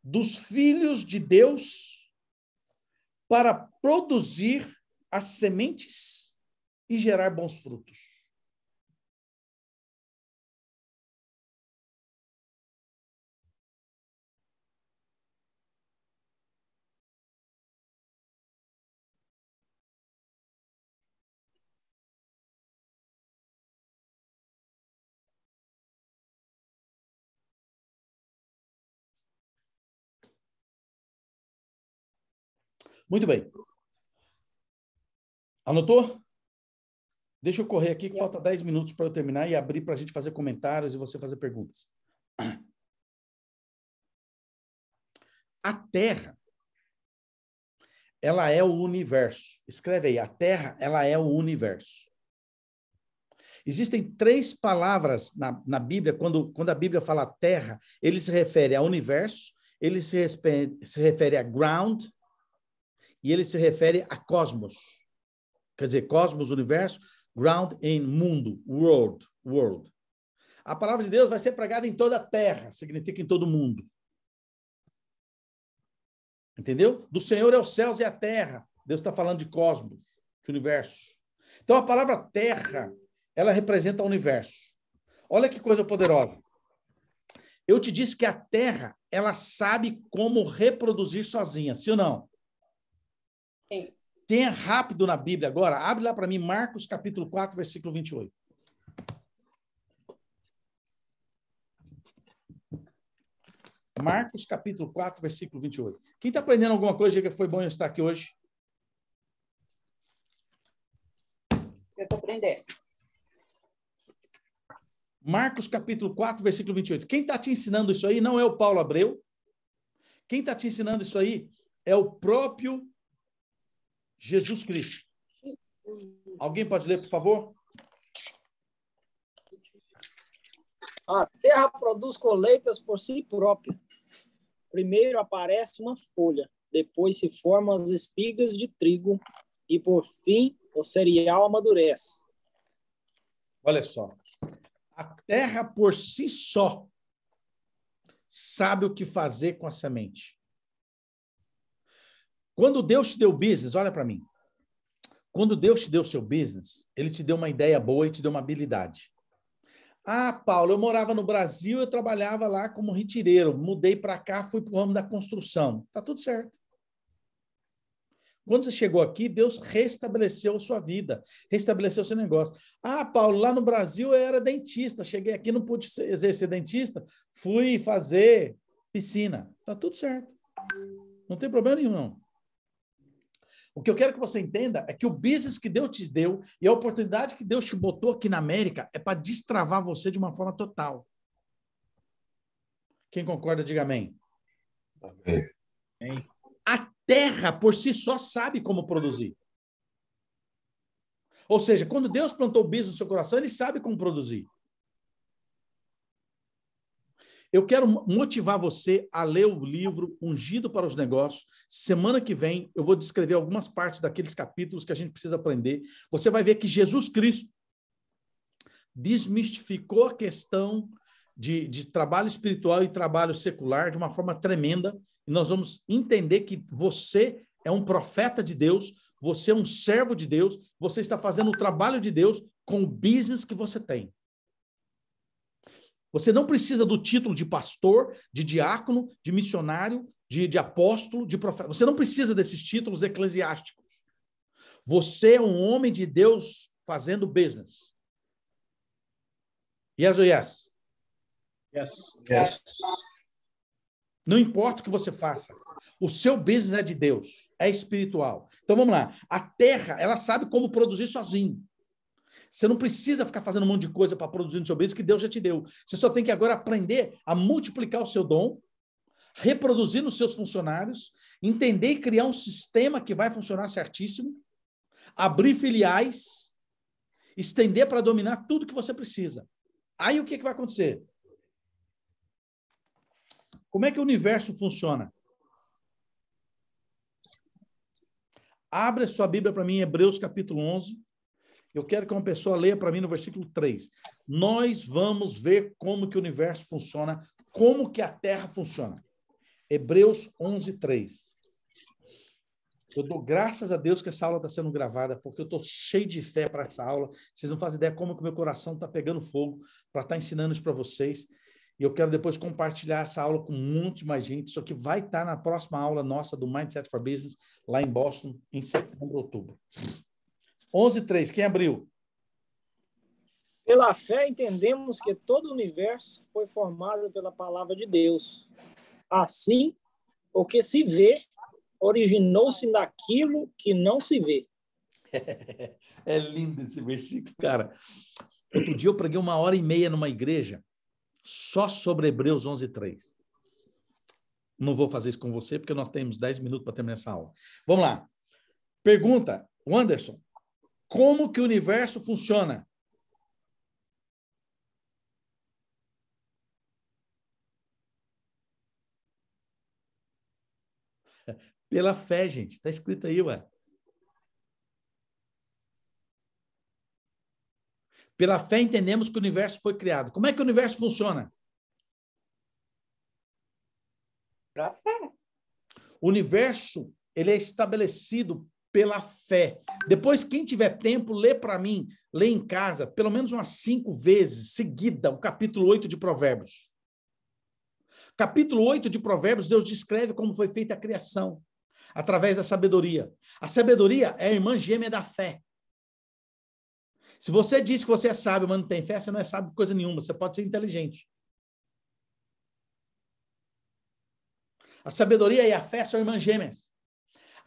dos filhos de Deus para produzir as sementes e gerar bons frutos. Muito bem. Anotou? Deixa eu correr aqui, que falta 10 minutos para eu terminar e abrir para a gente fazer comentários e você fazer perguntas. A Terra, ela é o universo. Escreve aí, a Terra, ela é o universo. Existem três palavras na, na Bíblia, quando, quando a Bíblia fala Terra, ele se refere ao universo, ele se, se refere a ground e ele se refere a cosmos. Quer dizer, cosmos, universo, Ground in mundo, world, world. A palavra de Deus vai ser pregada em toda a terra, significa em todo mundo. Entendeu? Do Senhor é os céus e a terra. Deus está falando de cosmos, de universo. Então a palavra terra, ela representa o universo. Olha que coisa poderosa. Eu te disse que a terra, ela sabe como reproduzir sozinha, sim ou não? Sim. Tenha é rápido na Bíblia agora, abre lá para mim Marcos capítulo 4, versículo 28. Marcos capítulo 4, versículo 28. Quem está aprendendo alguma coisa que foi bom eu estar aqui hoje? Eu estou aprendendo. Marcos capítulo 4, versículo 28. Quem está te ensinando isso aí não é o Paulo Abreu. Quem está te ensinando isso aí é o próprio Jesus Cristo. Alguém pode ler, por favor? A terra produz colheitas por si própria. Primeiro aparece uma folha, depois se formam as espigas de trigo e, por fim, o cereal amadurece. Olha só. A terra por si só sabe o que fazer com a semente. Quando Deus te deu business, olha para mim. Quando Deus te deu seu business, ele te deu uma ideia boa e te deu uma habilidade. Ah, Paulo, eu morava no Brasil, eu trabalhava lá como retireiro, mudei para cá, fui para o ramo da construção. Tá tudo certo. Quando você chegou aqui, Deus restabeleceu sua vida, restabeleceu seu negócio. Ah, Paulo, lá no Brasil eu era dentista, cheguei aqui, não pude exercer dentista, fui fazer piscina. Tá tudo certo. Não tem problema nenhum, não. O que eu quero que você entenda é que o business que Deus te deu e a oportunidade que Deus te botou aqui na América é para destravar você de uma forma total. Quem concorda, diga amém. Amém. A terra por si só sabe como produzir. Ou seja, quando Deus plantou o business no seu coração, ele sabe como produzir. Eu quero motivar você a ler o livro Ungido para os Negócios. Semana que vem eu vou descrever algumas partes daqueles capítulos que a gente precisa aprender. Você vai ver que Jesus Cristo desmistificou a questão de, de trabalho espiritual e trabalho secular de uma forma tremenda. E nós vamos entender que você é um profeta de Deus, você é um servo de Deus, você está fazendo o trabalho de Deus com o business que você tem. Você não precisa do título de pastor, de diácono, de missionário, de, de apóstolo, de profeta. Você não precisa desses títulos eclesiásticos. Você é um homem de Deus fazendo business. Yes ou yes? Yes. Yes. Não importa o que você faça. O seu business é de Deus, é espiritual. Então vamos lá. A terra, ela sabe como produzir sozinho. Você não precisa ficar fazendo um monte de coisa para produzir no seu business que Deus já te deu. Você só tem que agora aprender a multiplicar o seu dom, reproduzir nos seus funcionários, entender e criar um sistema que vai funcionar certíssimo, abrir filiais, estender para dominar tudo que você precisa. Aí o que, é que vai acontecer? Como é que o universo funciona? Abre a sua Bíblia para mim, Hebreus capítulo 11. Eu quero que uma pessoa leia para mim no versículo 3. Nós vamos ver como que o universo funciona, como que a terra funciona. Hebreus 11, 3. Eu dou graças a Deus que essa aula está sendo gravada, porque eu estou cheio de fé para essa aula. Vocês não fazem ideia como que meu coração está pegando fogo para estar tá ensinando isso para vocês. E eu quero depois compartilhar essa aula com um monte mais gente. Isso aqui vai estar tá na próxima aula nossa do Mindset for Business, lá em Boston, em setembro, outubro. 11, 3. Quem abriu? Pela fé entendemos que todo o universo foi formado pela palavra de Deus. Assim, o que se vê originou-se daquilo que não se vê. É, lindo esse versículo, cara. Outro dia eu preguei uma hora e meia numa igreja só sobre Hebreus 11, 3. Não vou fazer isso com você, porque nós temos 10 minutos para terminar essa aula. Vamos lá. Pergunta, Anderson, como que o universo funciona. Pela fé, gente. Está escrito aí, ué. Pela fé entendemos que o universo foi criado. Como é que o universo funciona? Pela fé. O universo, ele é estabelecido pela fé. Depois, quem tiver tempo, lê para mim, lê em casa, pelo menos umas cinco vezes seguida, o capítulo 8 de Provérbios. Capítulo 8 de Provérbios, Deus descreve como foi feita a criação, através da sabedoria. A sabedoria é a irmã gêmea da fé. Se você diz que você é sábio, mas não tem fé, você não é sábio coisa nenhuma, você pode ser inteligente. A sabedoria e a fé são irmãs gêmeas.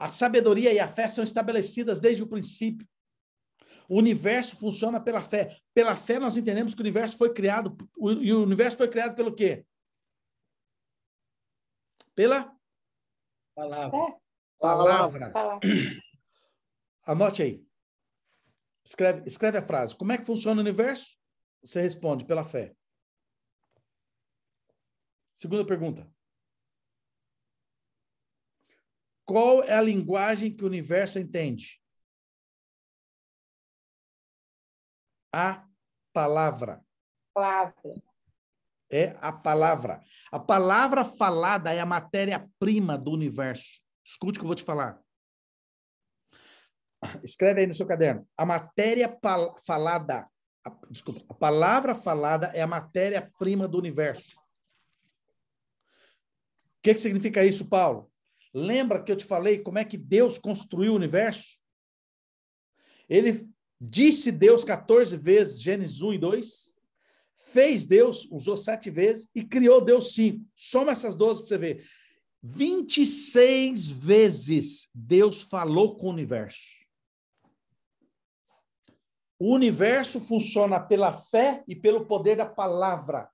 A sabedoria e a fé são estabelecidas desde o princípio. O universo funciona pela fé. Pela fé nós entendemos que o universo foi criado e o universo foi criado pelo quê? Pela palavra. É. Palavra. palavra. Anote aí. Escreve, escreve a frase. Como é que funciona o universo? Você responde pela fé. Segunda pergunta. Qual é a linguagem que o universo entende? A palavra. Palavra. É a palavra. A palavra falada é a matéria-prima do universo. Escute o que eu vou te falar. Escreve aí no seu caderno. A matéria falada. A, desculpa. A palavra falada é a matéria-prima do universo. O que, que significa isso, Paulo? Lembra que eu te falei como é que Deus construiu o universo? Ele disse Deus 14 vezes, Gênesis 1 e 2. Fez Deus, usou sete vezes, e criou Deus cinco. Soma essas 12 para você ver. 26 vezes Deus falou com o universo. O universo funciona pela fé e pelo poder da palavra.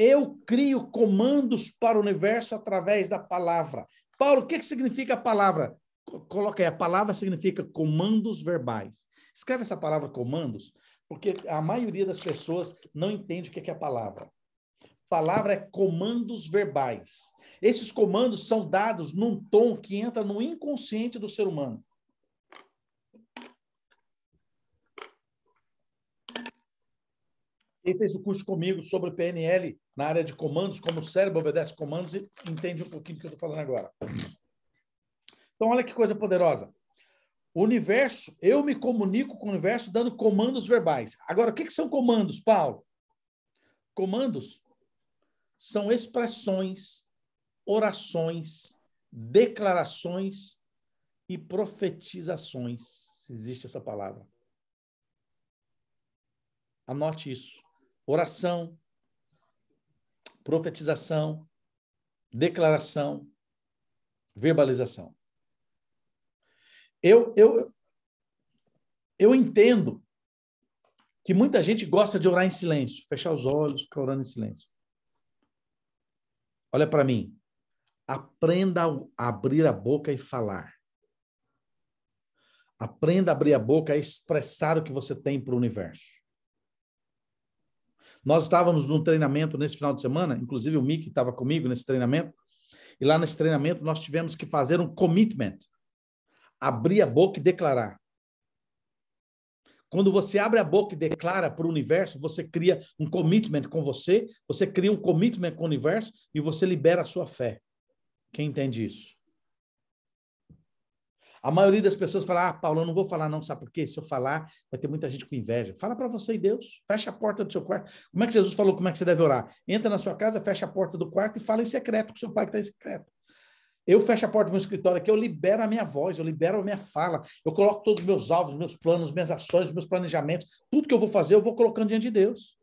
Eu crio comandos para o universo através da palavra. Paulo, o que, significa a palavra? Coloca aí, a palavra significa comandos verbais. Escreve essa palavra comandos, porque a maioria das pessoas não entende o que é, que é a palavra. Palavra é comandos verbais. Esses comandos são dados num tom que entra no inconsciente do ser humano. Ele fez o curso comigo sobre PNL na área de comandos, como o cérebro obedece comandos e entende um pouquinho do que eu estou falando agora. Então, olha que coisa poderosa. O universo, eu me comunico com o universo dando comandos verbais. Agora, o que, que são comandos, Paulo? Comandos são expressões, orações, declarações e profetizações, se existe essa palavra. Anote isso oração, profetização, declaração, verbalização. Eu, eu, eu entendo que muita gente gosta de orar em silêncio, fechar os olhos, ficar orando em silêncio. Olha para mim. Aprenda a abrir a boca e falar. Aprenda a abrir a boca e expressar o que você tem para o universo. Nós estávamos num treinamento nesse final de semana, inclusive o Mick estava comigo nesse treinamento, e lá nesse treinamento nós tivemos que fazer um commitment abrir a boca e declarar. Quando você abre a boca e declara para o universo, você cria um commitment com você, você cria um commitment com o universo e você libera a sua fé. Quem entende isso? A maioria das pessoas fala: Ah, Paulo, eu não vou falar, não. Sabe por quê? Se eu falar, vai ter muita gente com inveja. Fala para você e Deus. Fecha a porta do seu quarto. Como é que Jesus falou como é que você deve orar? Entra na sua casa, fecha a porta do quarto e fala em secreto com seu pai que está em secreto. Eu fecho a porta do meu escritório aqui, eu libero a minha voz, eu libero a minha fala, eu coloco todos os meus alvos, meus planos, minhas ações, meus planejamentos, tudo que eu vou fazer, eu vou colocando diante de Deus.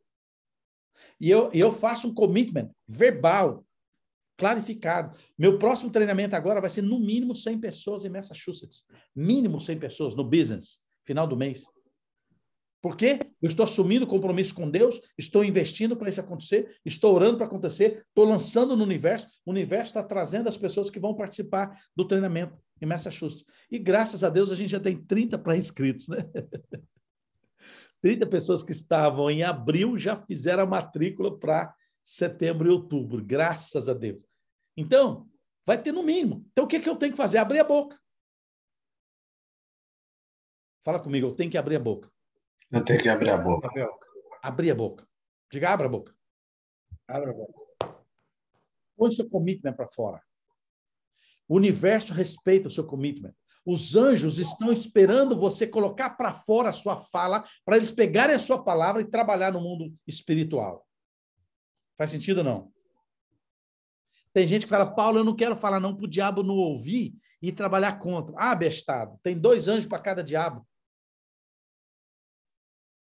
E eu, eu faço um commitment verbal clarificado. Meu próximo treinamento agora vai ser no mínimo 100 pessoas em Massachusetts. Mínimo 100 pessoas no business, final do mês. Por quê? Eu estou assumindo compromisso com Deus, estou investindo para isso acontecer, estou orando para acontecer, estou lançando no universo. O universo está trazendo as pessoas que vão participar do treinamento em Massachusetts. E graças a Deus a gente já tem 30 pré-inscritos, né? 30 pessoas que estavam em abril já fizeram a matrícula para setembro e outubro, graças a Deus. Então, vai ter no mínimo. Então, o que, é que eu tenho que fazer? Abrir a boca. Fala comigo, eu tenho que abrir a boca. Eu tenho que abrir a boca. Abrir a boca. Diga, abra a boca. Abra a boca. Põe seu commitment para fora. O universo respeita o seu commitment. Os anjos estão esperando você colocar para fora a sua fala, para eles pegarem a sua palavra e trabalhar no mundo espiritual. Faz sentido ou não? Tem gente que fala, Paulo, eu não quero falar não para o diabo não ouvir e trabalhar contra. Ah, bestado, tem dois anjos para cada diabo.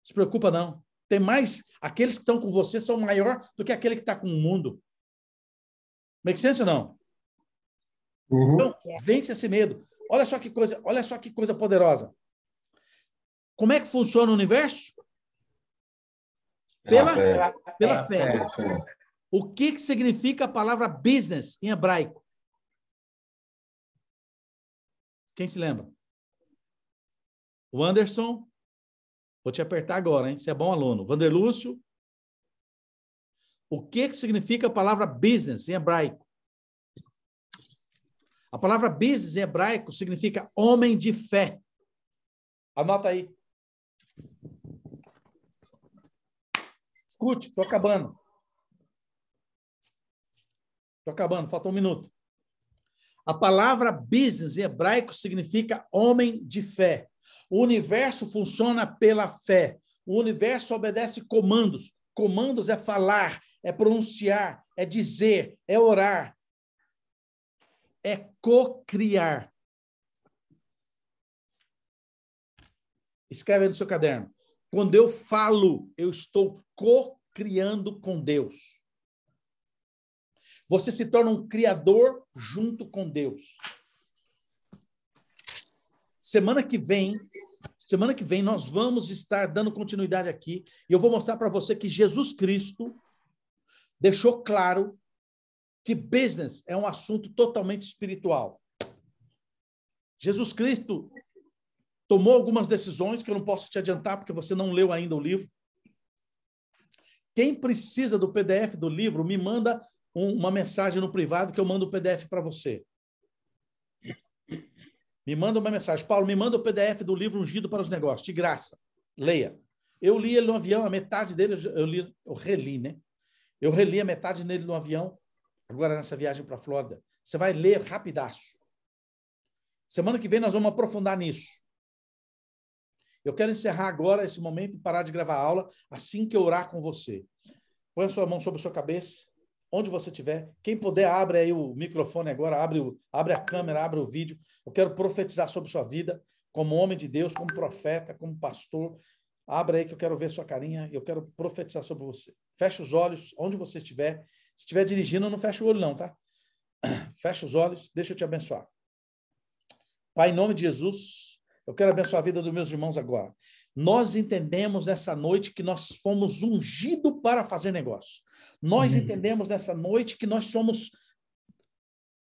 se preocupa, não. Tem mais, aqueles que estão com você são maior do que aquele que está com o mundo. Make sense ou não? Uhum. Então, vence esse medo. Olha só que coisa, olha só que coisa poderosa. Como é que funciona o universo? Pela, pela, é, fé. Pela é, fé. fé. É. O que, que significa a palavra business em hebraico? Quem se lembra? O Anderson? Vou te apertar agora, hein? Você é bom aluno. Vanderlúcio? O que, que significa a palavra business em hebraico? A palavra business em hebraico significa homem de fé. Anota aí. Escute, estou acabando. Estou acabando, falta um minuto. A palavra business em hebraico significa homem de fé. O universo funciona pela fé. O universo obedece comandos. Comandos é falar, é pronunciar, é dizer, é orar, é co-criar. Escreve aí no seu caderno. Quando eu falo, eu estou co-criando com Deus. Você se torna um criador junto com Deus. Semana que vem, semana que vem nós vamos estar dando continuidade aqui e eu vou mostrar para você que Jesus Cristo deixou claro que business é um assunto totalmente espiritual. Jesus Cristo tomou algumas decisões que eu não posso te adiantar porque você não leu ainda o livro. Quem precisa do PDF do livro, me manda um, uma mensagem no privado que eu mando o PDF para você. Me manda uma mensagem. Paulo, me manda o PDF do livro Ungido para os Negócios, de graça. Leia. Eu li ele no avião, a metade dele eu, li, eu reli, né? Eu reli a metade dele no avião, agora nessa viagem para a Flórida. Você vai ler rapidaço. Semana que vem nós vamos aprofundar nisso. Eu quero encerrar agora esse momento e parar de gravar a aula assim que eu orar com você. Põe a sua mão sobre a sua cabeça, onde você estiver. Quem puder, abre aí o microfone agora, abre, o, abre a câmera, abre o vídeo. Eu quero profetizar sobre sua vida, como homem de Deus, como profeta, como pastor. Abre aí que eu quero ver sua carinha, eu quero profetizar sobre você. Fecha os olhos, onde você estiver. Se estiver dirigindo, não fecha o olho não, tá? Fecha os olhos, deixa eu te abençoar. Pai, em nome de Jesus, eu quero abençoar a vida dos meus irmãos agora. Nós entendemos nessa noite que nós fomos ungidos para fazer negócio. Nós Amém. entendemos nessa noite que nós somos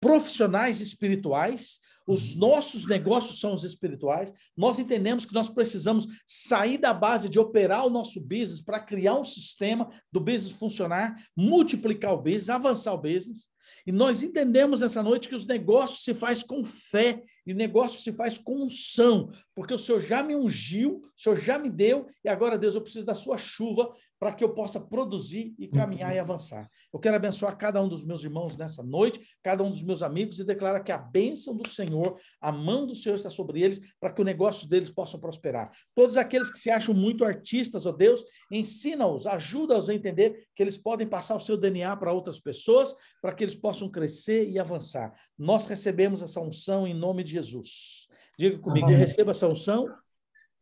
profissionais espirituais, os nossos negócios são os espirituais. Nós entendemos que nós precisamos sair da base de operar o nosso business para criar um sistema do business funcionar, multiplicar o business, avançar o business. E nós entendemos essa noite que os negócios se faz com fé e negócio se faz com unção, porque o Senhor já me ungiu, o Senhor já me deu, e agora, Deus, eu preciso da sua chuva para que eu possa produzir e caminhar e uhum. avançar. Eu quero abençoar cada um dos meus irmãos nessa noite, cada um dos meus amigos, e declarar que a bênção do Senhor, a mão do Senhor está sobre eles, para que o negócio deles possa prosperar. Todos aqueles que se acham muito artistas, ó oh Deus, ensina-os, ajuda-os a entender que eles podem passar o seu DNA para outras pessoas, para que eles possam crescer e avançar. Nós recebemos essa unção em nome de Jesus. Diga comigo, Amém. eu recebo essa unção.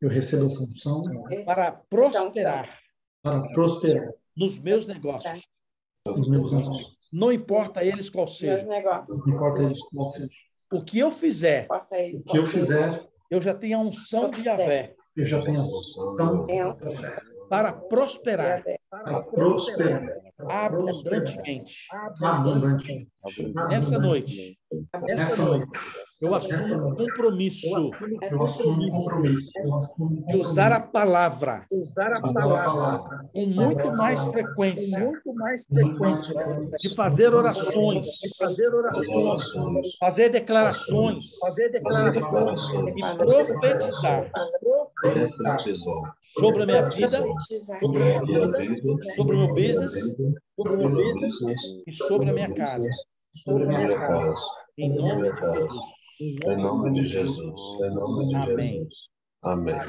Eu recebo essa unção. Para prosperar. Para prosperar. Nos meus negócios. Nos meus negócios. Não importa eles qual seja. Não importa eles qual seja. O que eu fizer. O que eu fizer. Eu já tenho a unção de Yahvé. Eu já tenho a unção. Para prosperar. Para prosperar. Abundantemente. Abundantemente. Nessa noite. É essa noite, eu assumo um compromisso. Eu assumo um compromisso. De usar a palavra. Usar a palavra. Com muito mais frequência. Muito mais frequência. De fazer orações. De fazer orações. Fazer declarações. Fazer declarações. E profetizar. Sobre a minha vida. Sobre minha vida. Sobre o meu business. Sobre o meu business. E sobre a minha casa sobre minha casa, em nome de Jesus, em nome de Jesus, em nome de Jesus. Amém. Amém.